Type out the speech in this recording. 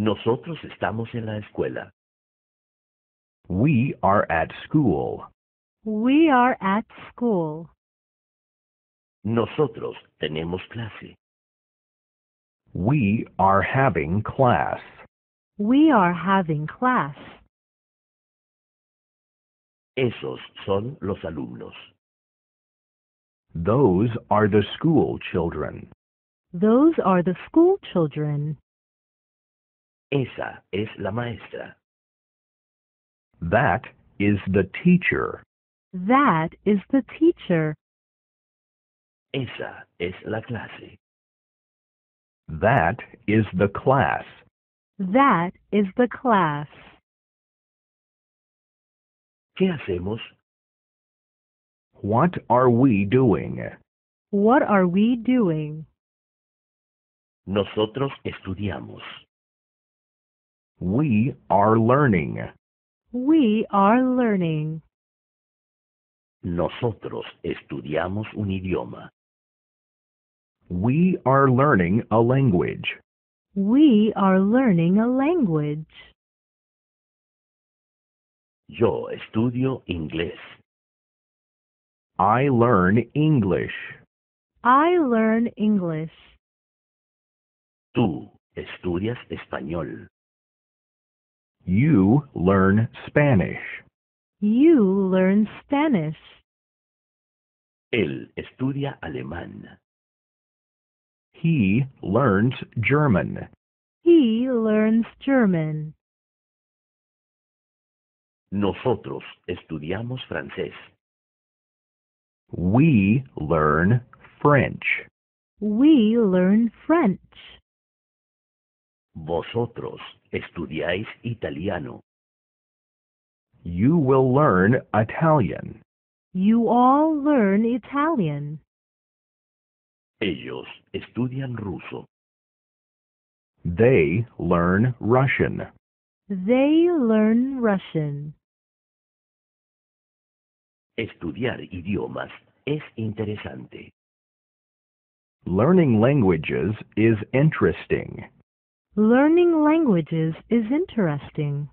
Nosotros estamos en la escuela. We are at school. We are at school. Nosotros tenemos clase. We are having class. We are having class. Esos son los alumnos. Those are the school children. Those are the school children. Esa es la maestra. That is the teacher. That is the teacher. Esa es la clase. That is the class. That is the class. ¿Qué hacemos? What are we doing? What are we doing? Nosotros estudiamos. We are learning. We are learning. Nosotros estudiamos un idioma. We are learning a language. We are learning a language. Yo estudio inglés. I learn English. I learn English. Tú estudias español. You learn Spanish. You learn Spanish. Él estudia alemán. He learns German. He learns German. Nosotros estudiamos francés. We learn French. We learn French. Vosotros estudiáis italiano. You will learn Italian. You all learn Italian. Ellos estudian ruso. They learn Russian. They learn Russian. Estudiar idiomas es interesante. Learning languages is interesting. Learning languages is interesting.